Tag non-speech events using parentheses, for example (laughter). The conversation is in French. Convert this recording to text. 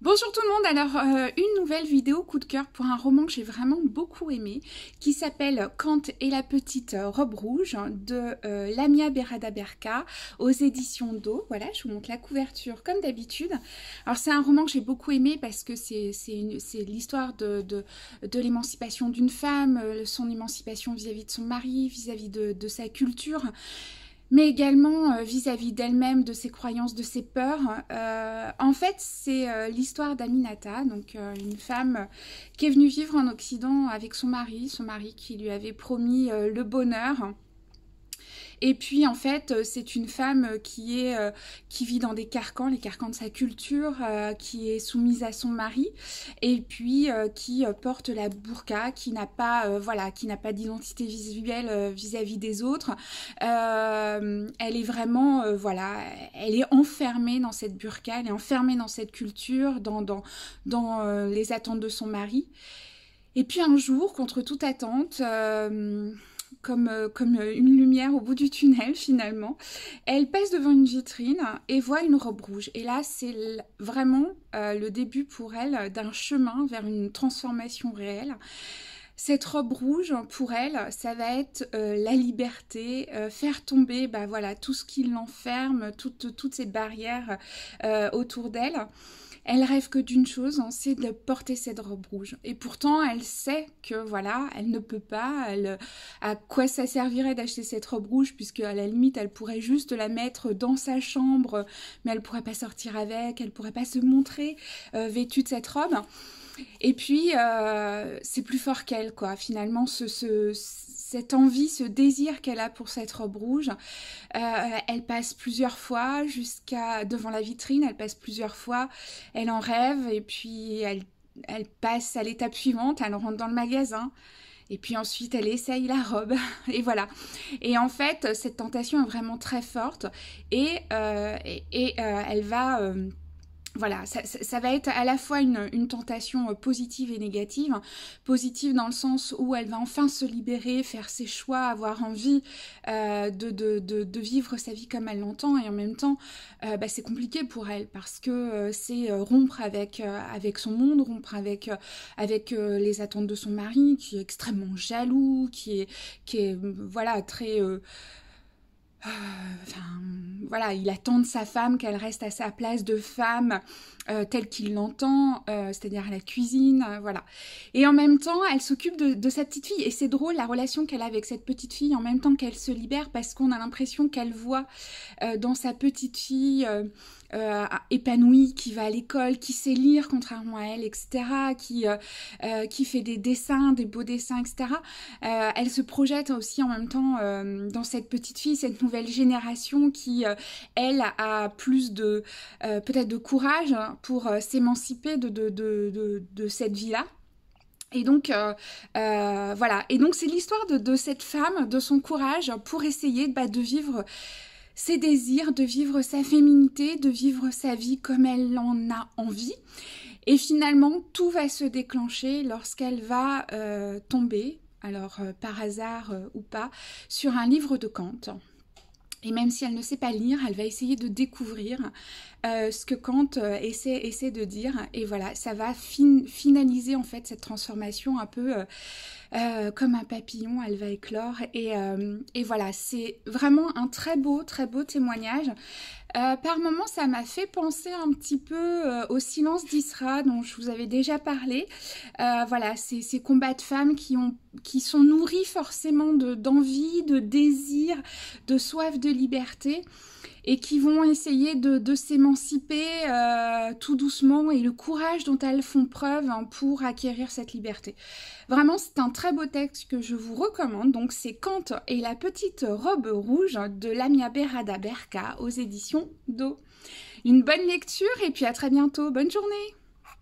Bonjour tout le monde, alors euh, une nouvelle vidéo coup de cœur pour un roman que j'ai vraiment beaucoup aimé qui s'appelle Kant et la petite euh, robe rouge hein, de euh, Lamia Berada Berka aux éditions d'eau. Voilà, je vous montre la couverture comme d'habitude. Alors c'est un roman que j'ai beaucoup aimé parce que c'est l'histoire de, de, l'émancipation d'une femme, son émancipation vis-à-vis de son mari, vis-à-vis de, de sa culture mais également euh, vis-à-vis d'elle-même, de ses croyances, de ses peurs. Euh, en fait, c'est euh, l'histoire d'Aminata, donc une femme qui est venue vivre en Occident avec son mari, son mari qui lui avait promis le bonheur. Et puis en fait, euh, c'est une femme euh, qui est euh, qui vit dans des carcans, les carcans de sa culture, qui est soumise à son mari et puis qui porte la burqa, qui n'a pas voilà, qui n'a pas d'identité visuelle vis-à-vis des autres. elle est vraiment voilà, elle est enfermée dans cette burqa, elle est enfermée dans cette culture, dans dans, dans les attentes de son mari. Et puis un jour, contre toute attente, comme, euh, comme euh, une lumière au bout du tunnel (laughs) finalement. Elle passe devant une vitrine et voit une robe rouge. Et là, c'est vraiment euh, le début pour elle d'un chemin vers une transformation réelle. Cette robe rouge, pour elle, ça va être la liberté, faire tomber bah, voilà, tout ce qui l'enferme, toutes, toutes ces barrières autour d'elle. Elle rêve que d'une chose, hein, c'est de porter cette robe rouge. Et pourtant, elle sait que voilà, elle ne peut pas. à quoi ça servirait d'acheter cette robe rouge puisque à la limite, elle pourrait juste la mettre dans sa chambre, mais elle ne pourrait pas sortir avec, elle ne pourrait pas se montrer euh, vêtue de cette robe. Et puis, euh, c'est plus fort qu'elle, quoi. Finalement, ce cette envie, ce désir qu'elle a pour cette robe rouge. Euh, elle passe plusieurs fois jusqu'à devant la vitrine, elle passe plusieurs fois, elle en rêve et puis elle, elle passe à l'étape suivante, elle rentre dans le magasin. Et puis ensuite, elle essaye la robe. (laughs) et voilà. Et en fait, cette tentation est vraiment très forte. Et, euh, et, euh, elle va voilà, ça, va être à la fois une, tentation euh, positive et négative. Positive dans le sens où elle va enfin se libérer, faire ses choix, avoir envie euh, de, vivre sa vie comme elle l'entend. Et en même temps, euh, bah, c'est compliqué pour elle parce que c'est rompre avec, son monde, rompre avec, les attentes de son mari qui est extrêmement jaloux, qui est, voilà, très... Enfin, voilà, il attend de sa femme qu'elle reste à sa place de femme euh, telle qu'il l'entend, euh, c'est-à-dire à la cuisine, euh, voilà. Et en même temps, elle s'occupe de, sa petite fille. Et c'est drôle la relation qu'elle a avec cette petite fille en même temps qu'elle se libère parce qu'on a l'impression qu'elle voit dans sa petite fille euh, épanouie, qui va à l'école, qui sait lire contrairement à elle, etc., qui, euh, euh, qui fait des dessins, des beaux dessins, etc., elle se projette aussi en même temps dans cette petite fille, cette nouvelle génération qui, elle, a plus de, peut-être de courage hein, pour s'émanciper de, de, de, cette vie-là. Et donc voilà. Et donc c'est l'histoire de, cette femme, de son courage pour essayer bah, de vivre ses désirs, de vivre sa féminité, de vivre sa vie comme elle en a envie. Et finalement, tout va se déclencher lorsqu'elle va euh, tomber, alors euh, par hasard euh, ou pas, sur un livre de Kant et même si elle ne sait pas lire, elle va essayer de découvrir euh, ce que Kant euh, essaie, de dire. Et voilà, ça va finaliser en fait cette transformation un peu euh, comme un papillon, elle va éclore. et voilà, c'est vraiment un très beau, très beau témoignage euh, par moments, ça m'a fait penser un petit peu euh, au silence d'Isra dont je vous avais déjà parlé. Euh, voilà, ces, combats de femmes qui, sont nourris forcément d'envie, de, désir, de soif de liberté et qui vont essayer de, s'émanciper euh, tout doucement et le courage dont elles font preuve hein, pour acquérir cette liberté. Vraiment, c'est un très beau texte que je vous recommande. Donc, c'est Kant et la petite robe rouge de Lamia Berada Berka aux éditions Do. Une bonne lecture et puis à très bientôt. Bonne journée!